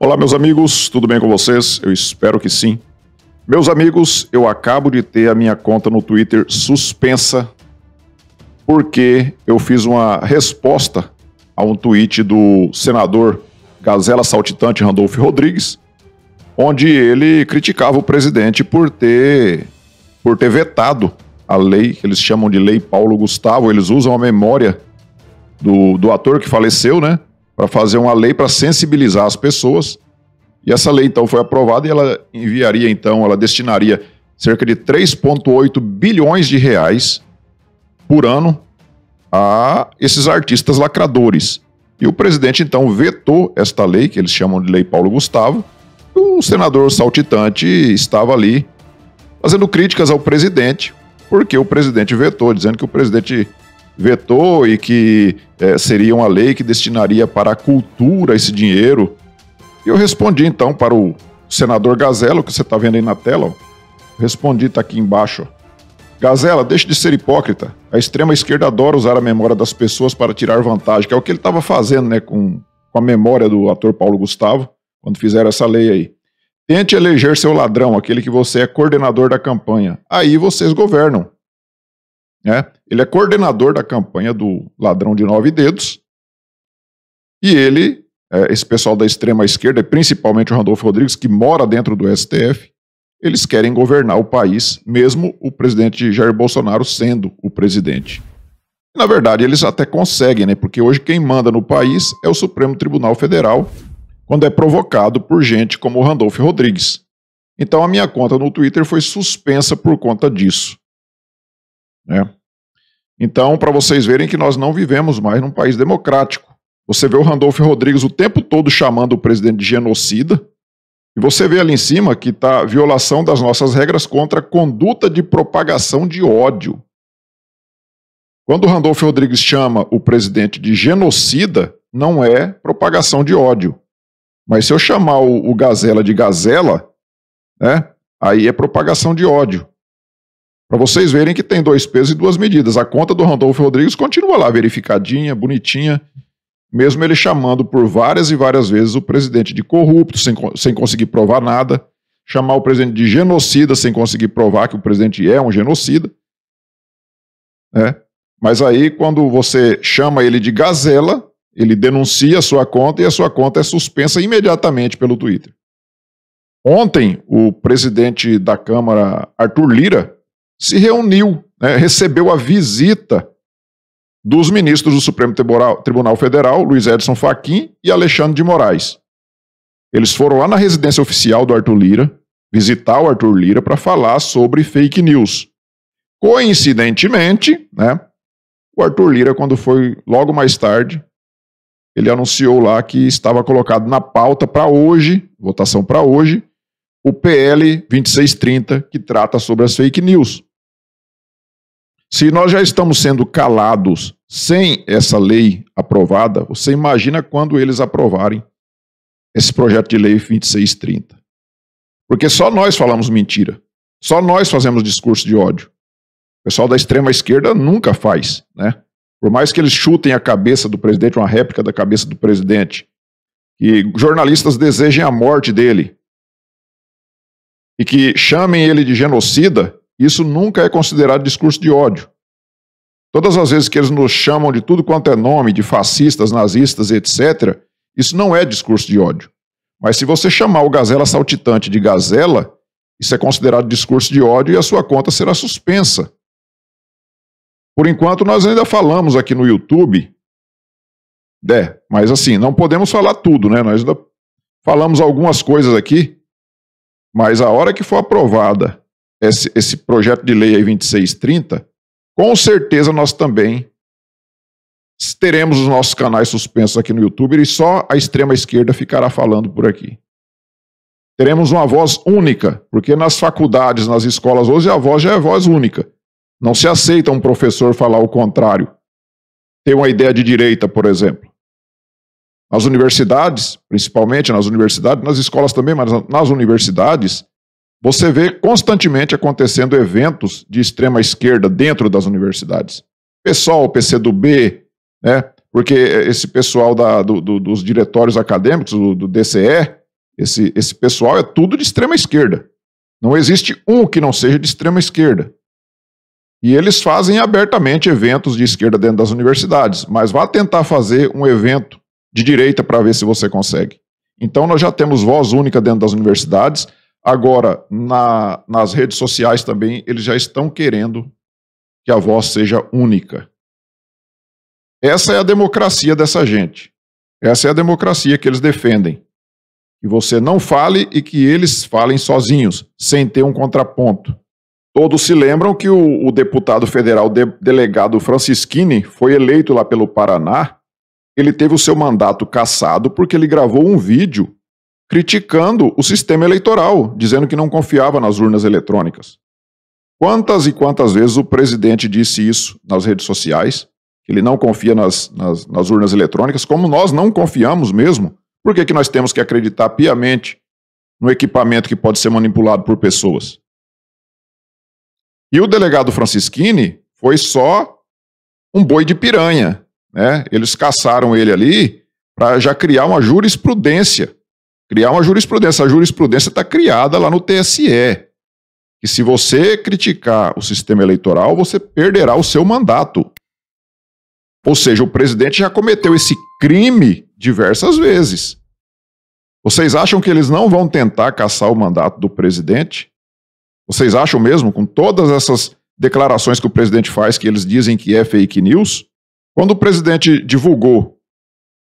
Olá, meus amigos, tudo bem com vocês? Eu espero que sim. Meus amigos, eu acabo de ter a minha conta no Twitter suspensa porque eu fiz uma resposta a um tweet do senador Gazela Saltitante Randolfo Rodrigues, onde ele criticava o presidente por ter por ter vetado a lei que eles chamam de Lei Paulo Gustavo, eles usam a memória do, do ator que faleceu, né? para fazer uma lei para sensibilizar as pessoas. E essa lei então foi aprovada e ela enviaria então, ela destinaria cerca de 3.8 bilhões de reais por ano a esses artistas lacradores. E o presidente então vetou esta lei, que eles chamam de Lei Paulo Gustavo. O senador saltitante estava ali fazendo críticas ao presidente, porque o presidente vetou, dizendo que o presidente vetou e que é, seria uma lei que destinaria para a cultura esse dinheiro. E eu respondi então para o senador Gazela, que você está vendo aí na tela, ó. respondi, está aqui embaixo. Gazela, deixe de ser hipócrita. A extrema esquerda adora usar a memória das pessoas para tirar vantagem, que é o que ele estava fazendo né, com, com a memória do ator Paulo Gustavo, quando fizeram essa lei aí. Tente eleger seu ladrão, aquele que você é coordenador da campanha. Aí vocês governam. Né? Ele é coordenador da campanha do Ladrão de Nove Dedos. E ele, é, esse pessoal da extrema esquerda, principalmente o Randolfo Rodrigues, que mora dentro do STF, eles querem governar o país, mesmo o presidente Jair Bolsonaro sendo o presidente. Na verdade, eles até conseguem, né? Porque hoje quem manda no país é o Supremo Tribunal Federal, quando é provocado por gente como o Randolfo Rodrigues. Então a minha conta no Twitter foi suspensa por conta disso. Né? Então, para vocês verem que nós não vivemos mais num país democrático. Você vê o Randolfo Rodrigues o tempo todo chamando o presidente de genocida, e você vê ali em cima que está violação das nossas regras contra conduta de propagação de ódio. Quando o Randolfo Rodrigues chama o presidente de genocida, não é propagação de ódio. Mas se eu chamar o, o Gazela de Gazela, né, aí é propagação de ódio. Para vocês verem que tem dois pesos e duas medidas. A conta do Randolfo Rodrigues continua lá, verificadinha, bonitinha, mesmo ele chamando por várias e várias vezes o presidente de corrupto, sem, sem conseguir provar nada, chamar o presidente de genocida, sem conseguir provar que o presidente é um genocida. Né? Mas aí, quando você chama ele de gazela, ele denuncia a sua conta e a sua conta é suspensa imediatamente pelo Twitter. Ontem, o presidente da Câmara, Arthur Lira, se reuniu, né, recebeu a visita dos ministros do Supremo Tribunal Federal, Luiz Edson Fachin e Alexandre de Moraes. Eles foram lá na residência oficial do Arthur Lira, visitar o Arthur Lira para falar sobre fake news. Coincidentemente, né, o Arthur Lira, quando foi logo mais tarde, ele anunciou lá que estava colocado na pauta para hoje, votação para hoje, o PL 2630, que trata sobre as fake news. Se nós já estamos sendo calados sem essa lei aprovada, você imagina quando eles aprovarem esse projeto de lei 2630. Porque só nós falamos mentira. Só nós fazemos discurso de ódio. O pessoal da extrema esquerda nunca faz, né? Por mais que eles chutem a cabeça do presidente, uma réplica da cabeça do presidente, que jornalistas desejem a morte dele e que chamem ele de genocida, isso nunca é considerado discurso de ódio. Todas as vezes que eles nos chamam de tudo quanto é nome, de fascistas, nazistas, etc., isso não é discurso de ódio. Mas se você chamar o gazela saltitante de gazela, isso é considerado discurso de ódio e a sua conta será suspensa. Por enquanto, nós ainda falamos aqui no YouTube. É, mas assim, não podemos falar tudo, né? Nós ainda falamos algumas coisas aqui, mas a hora que for aprovada esse, esse projeto de lei aí 2630, com certeza nós também teremos os nossos canais suspensos aqui no YouTube e só a extrema esquerda ficará falando por aqui. Teremos uma voz única, porque nas faculdades, nas escolas hoje a voz já é voz única. Não se aceita um professor falar o contrário. Ter uma ideia de direita, por exemplo. Nas universidades, principalmente nas universidades, nas escolas também, mas nas universidades, você vê constantemente acontecendo eventos de extrema esquerda dentro das universidades. Pessoal, PCdoB, né? porque esse pessoal da, do, do, dos diretórios acadêmicos, do, do DCE, esse, esse pessoal é tudo de extrema esquerda. Não existe um que não seja de extrema esquerda. E eles fazem abertamente eventos de esquerda dentro das universidades, mas vá tentar fazer um evento de direita para ver se você consegue. Então nós já temos voz única dentro das universidades, Agora, na, nas redes sociais também, eles já estão querendo que a voz seja única. Essa é a democracia dessa gente. Essa é a democracia que eles defendem. Que você não fale e que eles falem sozinhos, sem ter um contraponto. Todos se lembram que o, o deputado federal de, delegado Francisquini foi eleito lá pelo Paraná. Ele teve o seu mandato cassado porque ele gravou um vídeo criticando o sistema eleitoral, dizendo que não confiava nas urnas eletrônicas. Quantas e quantas vezes o presidente disse isso nas redes sociais, que ele não confia nas, nas, nas urnas eletrônicas, como nós não confiamos mesmo, por que, que nós temos que acreditar piamente no equipamento que pode ser manipulado por pessoas? E o delegado Francisquini foi só um boi de piranha. Né? Eles caçaram ele ali para já criar uma jurisprudência Criar uma jurisprudência. A jurisprudência está criada lá no TSE. Que se você criticar o sistema eleitoral, você perderá o seu mandato. Ou seja, o presidente já cometeu esse crime diversas vezes. Vocês acham que eles não vão tentar caçar o mandato do presidente? Vocês acham mesmo, com todas essas declarações que o presidente faz, que eles dizem que é fake news? Quando o presidente divulgou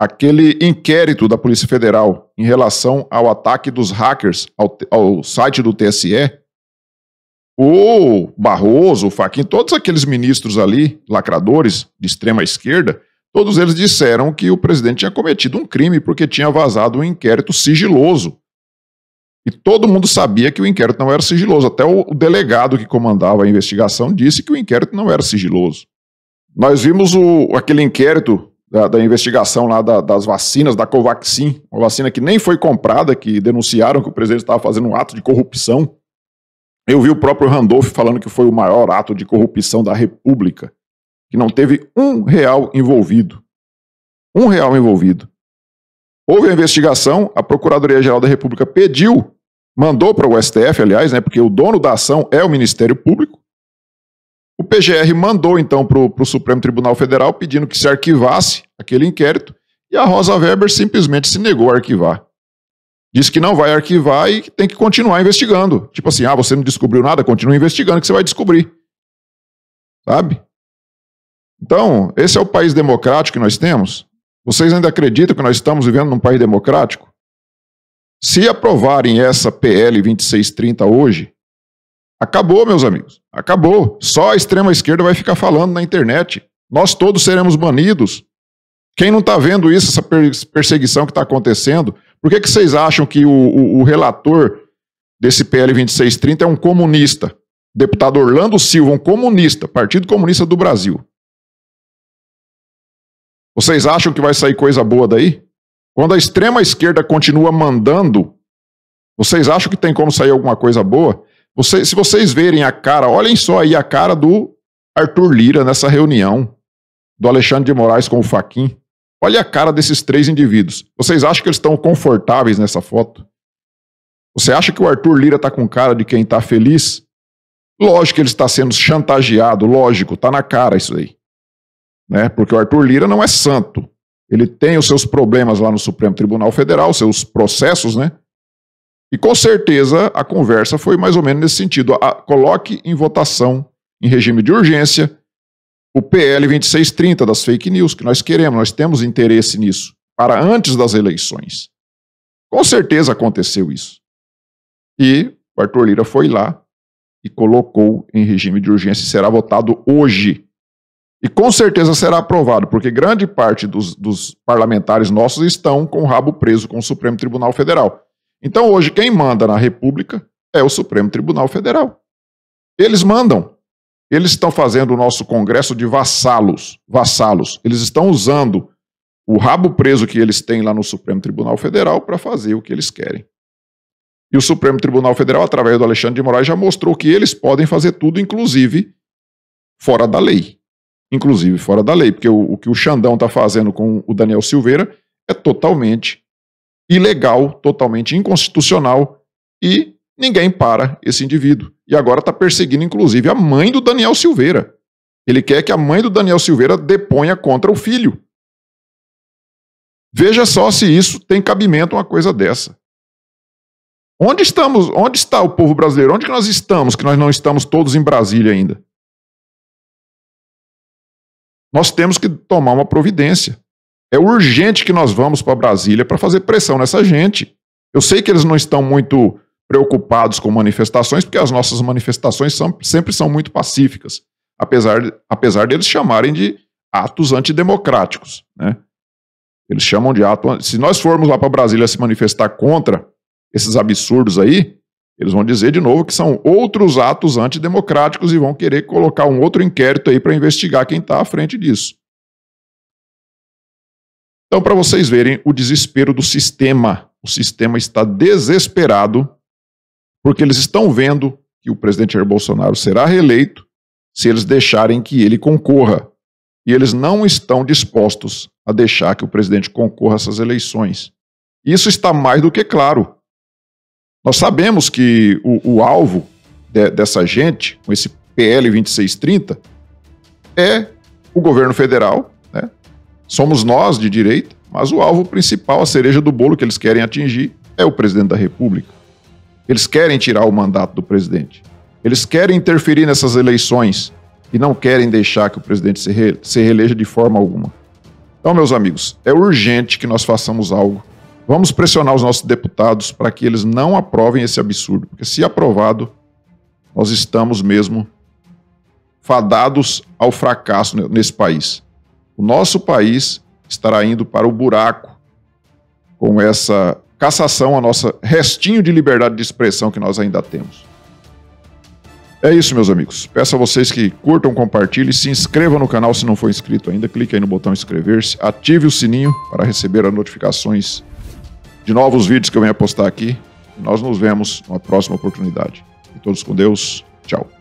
aquele inquérito da Polícia Federal em relação ao ataque dos hackers ao, ao site do TSE, o Barroso, o Faquin, todos aqueles ministros ali, lacradores de extrema esquerda, todos eles disseram que o presidente tinha cometido um crime porque tinha vazado um inquérito sigiloso. E todo mundo sabia que o inquérito não era sigiloso. Até o delegado que comandava a investigação disse que o inquérito não era sigiloso. Nós vimos o, aquele inquérito da, da investigação lá da, das vacinas, da Covaxin, uma vacina que nem foi comprada, que denunciaram que o presidente estava fazendo um ato de corrupção. Eu vi o próprio Randolph falando que foi o maior ato de corrupção da República, que não teve um real envolvido. Um real envolvido. Houve a investigação, a Procuradoria-Geral da República pediu, mandou para o STF, aliás, né, porque o dono da ação é o Ministério Público, o PGR mandou então para o Supremo Tribunal Federal pedindo que se arquivasse aquele inquérito e a Rosa Weber simplesmente se negou a arquivar. Disse que não vai arquivar e que tem que continuar investigando. Tipo assim, ah, você não descobriu nada, continue investigando que você vai descobrir. Sabe? Então, esse é o país democrático que nós temos? Vocês ainda acreditam que nós estamos vivendo num país democrático? Se aprovarem essa PL 2630 hoje, acabou, meus amigos. Acabou. Só a extrema esquerda vai ficar falando na internet. Nós todos seremos banidos. Quem não está vendo isso, essa perseguição que está acontecendo, por que, que vocês acham que o, o, o relator desse PL 2630 é um comunista? Deputado Orlando Silva, um comunista, Partido Comunista do Brasil. Vocês acham que vai sair coisa boa daí? Quando a extrema esquerda continua mandando, vocês acham que tem como sair alguma coisa boa? Você, se vocês verem a cara, olhem só aí a cara do Arthur Lira nessa reunião, do Alexandre de Moraes com o Faquin. Olha a cara desses três indivíduos. Vocês acham que eles estão confortáveis nessa foto? Você acha que o Arthur Lira está com cara de quem está feliz? Lógico que ele está sendo chantageado, lógico, está na cara isso aí. Né? Porque o Arthur Lira não é santo. Ele tem os seus problemas lá no Supremo Tribunal Federal, seus processos, né? E com certeza a conversa foi mais ou menos nesse sentido. A, coloque em votação, em regime de urgência, o PL 2630 das fake news, que nós queremos, nós temos interesse nisso, para antes das eleições. Com certeza aconteceu isso. E o Arthur Lira foi lá e colocou em regime de urgência e será votado hoje. E com certeza será aprovado, porque grande parte dos, dos parlamentares nossos estão com o rabo preso com o Supremo Tribunal Federal. Então, hoje, quem manda na República é o Supremo Tribunal Federal. Eles mandam. Eles estão fazendo o nosso Congresso de vassalos. Vassalos. Eles estão usando o rabo preso que eles têm lá no Supremo Tribunal Federal para fazer o que eles querem. E o Supremo Tribunal Federal, através do Alexandre de Moraes, já mostrou que eles podem fazer tudo, inclusive fora da lei. Inclusive fora da lei, porque o, o que o Xandão está fazendo com o Daniel Silveira é totalmente ilegal, totalmente inconstitucional e ninguém para esse indivíduo. E agora está perseguindo, inclusive, a mãe do Daniel Silveira. Ele quer que a mãe do Daniel Silveira deponha contra o filho. Veja só se isso tem cabimento uma coisa dessa. Onde estamos? Onde está o povo brasileiro? Onde que nós estamos? Que nós não estamos todos em Brasília ainda. Nós temos que tomar uma providência. É urgente que nós vamos para Brasília para fazer pressão nessa gente. Eu sei que eles não estão muito preocupados com manifestações, porque as nossas manifestações são, sempre são muito pacíficas, apesar, apesar deles chamarem de atos antidemocráticos. Né? Eles chamam de ato. Se nós formos lá para Brasília se manifestar contra esses absurdos aí, eles vão dizer de novo que são outros atos antidemocráticos e vão querer colocar um outro inquérito aí para investigar quem está à frente disso. Então, para vocês verem o desespero do sistema, o sistema está desesperado, porque eles estão vendo que o presidente Jair Bolsonaro será reeleito se eles deixarem que ele concorra. E eles não estão dispostos a deixar que o presidente concorra a essas eleições. Isso está mais do que claro. Nós sabemos que o, o alvo de, dessa gente, com esse PL 2630, é o governo federal, né? Somos nós de direita, mas o alvo principal, a cereja do bolo que eles querem atingir, é o presidente da República. Eles querem tirar o mandato do presidente. Eles querem interferir nessas eleições e não querem deixar que o presidente se, re se reeleja de forma alguma. Então, meus amigos, é urgente que nós façamos algo. Vamos pressionar os nossos deputados para que eles não aprovem esse absurdo, porque se aprovado, nós estamos mesmo fadados ao fracasso nesse país o nosso país estará indo para o buraco com essa cassação, a nossa restinho de liberdade de expressão que nós ainda temos. É isso, meus amigos. Peço a vocês que curtam, compartilhem, se inscrevam no canal se não for inscrito ainda. Clique aí no botão inscrever-se, ative o sininho para receber as notificações de novos vídeos que eu venho a postar aqui. Nós nos vemos numa próxima oportunidade. E todos com Deus. Tchau.